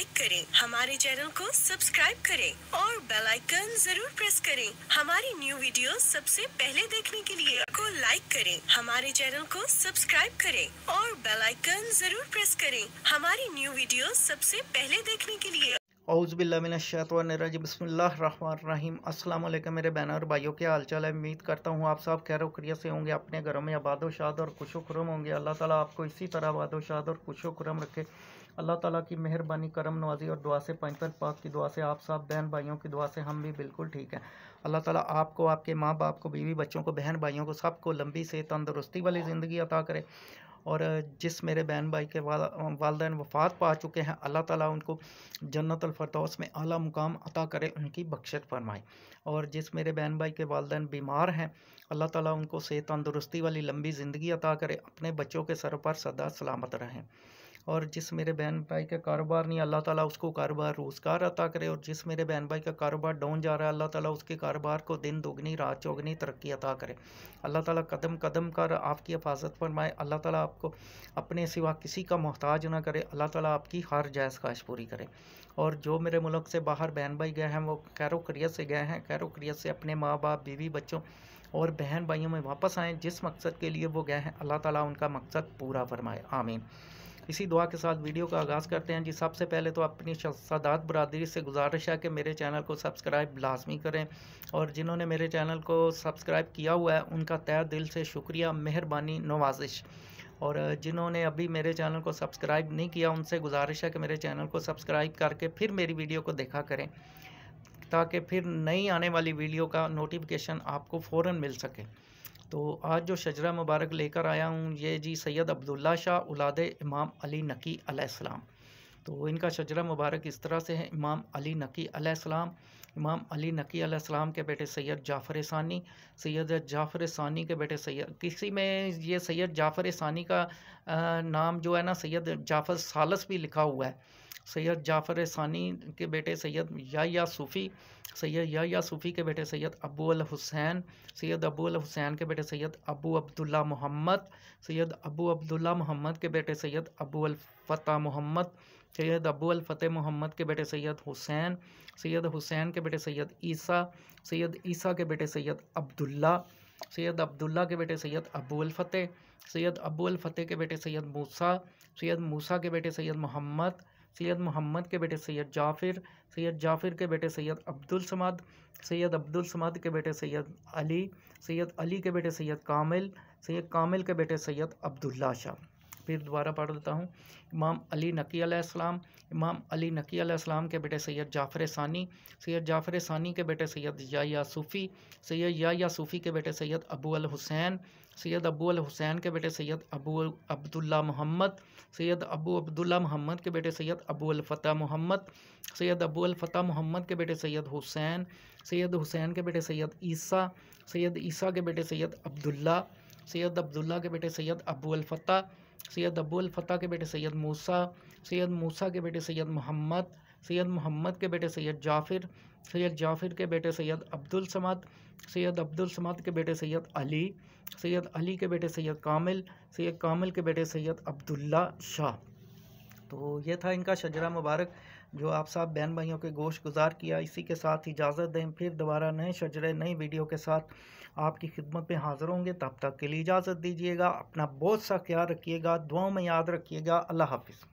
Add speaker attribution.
Speaker 1: like کریں ہمارے channel کو سبسکرائب کریں اور بیل آئیکن ضرور پریس کریں ہماری نیو ویڈیو سب سے پہلے دیکھنے کے لیے کو لائک کریں ہمارے چینل کو سبسکرائب کریں اور بیل آئیکن ضرور پریس کریں ہماری نیو ویڈیو سب سے پہلے دیکھنے کے لیے اعوذ باللہ من الشیطان الرجیم بسم اللہ الرحمن الرحیم السلام علیکم میرے بہن اور بھائیوں کے حال چال ہے امید کرتا ہوں آپ سب خیر و کریہ سے ہوں گے اپنے گھروں میں آباد و شاد اور خوش و کرم ہوں گے اللہ تعالیٰ آپ کو اسی طرح آباد و شاد اور خوش و کرم رکھے اللہ تعالیٰ کی مہربانی کرم نوازی اور دعا سے پر پاک کی دعا سے آپ صاحب بہن بھائیوں کی دعا سے ہم بھی بالکل ٹھیک ہیں اللہ تعالیٰ آپ کو آپ کے ماں باپ کو بیوی بچوں کو بہن بھائیوں کو سب کو لمبی سے تندرستی والی زندگی عطا کرے اور جس میرے بہن بھائی کے والدین وفات پا چکے ہیں اللہ تعالیٰ ان کو جنت الفردوس میں اعلیٰ مقام عطا کرے ان کی بخشت فرمائے اور جس میرے بہن بھائی کے والدین بیمار ہیں اللہ تعالیٰ ان کو صحت تندرستی والی لمبی زندگی عطا کرے اپنے بچوں کے سر پر سدا سلامت رہیں اور جس میرے بہن بھائی کا کاروبار نہیں اللہ تعالیٰ اس کو کاروبار روزگار عطا کرے اور جس میرے بہن بھائی کا کاروبار ڈاؤن جا رہا ہے اللہ تعالیٰ اس کے کاروبار کو دن دوگنی رات چوگنی ترقی عطا کرے اللہ تعالیٰ قدم قدم کر آپ کی حفاظت فرمائے اللہ تعالیٰ آپ کو اپنے سوا کسی کا محتاج نہ کرے اللہ تعالیٰ آپ کی ہر جائز خواہش پوری کرے اور جو میرے ملک سے باہر بہن بھائی گئے ہیں وہ خیر کریت سے گئے ہیں خیر کریت سے اپنے ماں باپ بیوی بچوں اور بہن بھائیوں میں واپس آئیں جس مقصد کے لیے وہ گئے ہیں اللہ تعالیٰ ان کا مقصد پورا فرمائے آمین اسی دعا کے ساتھ ویڈیو کا آغاز کرتے ہیں جی سب سے پہلے تو اپنی سادات برادری سے گزارش ہے کہ میرے چینل کو سبسکرائب لازمی کریں اور جنہوں نے میرے چینل کو سبسکرائب کیا ہوا ہے ان کا تیہ دل سے شکریہ مہربانی نوازش اور جنہوں نے ابھی میرے چینل کو سبسکرائب نہیں کیا ان سے گزارش ہے کہ میرے چینل کو سبسکرائب کر کے پھر میری ویڈیو کو دیکھا کریں تاکہ پھر نئی آنے والی ویڈیو کا نوٹیفیکیشن آپ کو فوراں مل سکے تو آج جو شجرہ مبارک لے کر آیا ہوں یہ جی سید عبداللہ شاہ اولاد امام علی نقی علیہ السلام تو ان کا شجرہ مبارک اس طرح سے ہے امام علی نقی علیہ السلام امام علی نقی علیہ السلام کے بیٹے سید جعفر ثانی سید جعفر ثانی کے بیٹے سید کسی میں یہ سید جعفر ثانی کا نام جو ہے نا سید جعفر سالس بھی لکھا ہوا ہے سید جعفر ثانی کے بیٹے سید یا یا صوفی سید یا یا صوفی کے بیٹے سید ابو الحسین سید ابو الحسین کے بیٹے سید ابو عبداللہ محمد سید ابو عبداللہ محمد کے بیٹے سید ابو الفتح محمد سید ابو الفتح محمد کے بیٹے سید حسین سید حسین کے بیٹے سید عیسیٰ سید عیسیٰ کے بیٹے سید عبداللہ سید عبداللہ کے بیٹے سید ابو الفتح سید ابو الفتح کے بیٹے سید موسیٰ سید موسیٰ کے بیٹے سید محمد سید محمد کے بیٹے سید جعفر سید جعفر کے بیٹے سید عبدالسمد سید عبدالسمد کے بیٹے سید علی سید علی کے بیٹے سید کامل سید کامل کے بیٹے سید عبداللہ شاہ پھر دوبارہ پڑھ دیتا ہوں امام علی نقی علیہ السلام امام علی نقی علیہ السلام کے بیٹے سید جعفر ثانی سید جعفر ثانی کے بیٹے سید یا صوفی سید یا صوفی کے بیٹے سید ابو الحسین سید ابو الحسین کے بیٹے سید ابو عبداللہ محمد سید ابو عبداللہ محمد کے بیٹے سید ابو الفتح محمد سید ابو الفتح محمد کے بیٹے سید حسین سید حسین کے بیٹے سید عیسیٰ سید عیسیٰ کے بیٹے سید عبداللہ سید عبداللہ کے بیٹے سید ابو الفتح سید ابو الفتح کے بیٹے سید موسیٰ سید موسیٰ کے بیٹے سید محمد سید محمد کے بیٹے سید جعفر سید جعفر کے بیٹے سید عبد السمد سید عبد السمد کے بیٹے سید علی سید علی کے بیٹے سید کامل سید کامل کے بیٹے سید عبداللہ شاہ تو یہ تھا ان کا شجرہ مبارک جو آپ صاحب بہن بھائیوں کے گوشت گزار کیا اسی کے ساتھ اجازت دیں پھر دوبارہ نئے شجرے نئی ویڈیو کے ساتھ آپ کی خدمت میں حاضر ہوں گے تب تک کے لیے اجازت دیجیے گا اپنا بہت سا خیال رکھیے گا دعاوں میں یاد رکھیے گا اللہ حافظ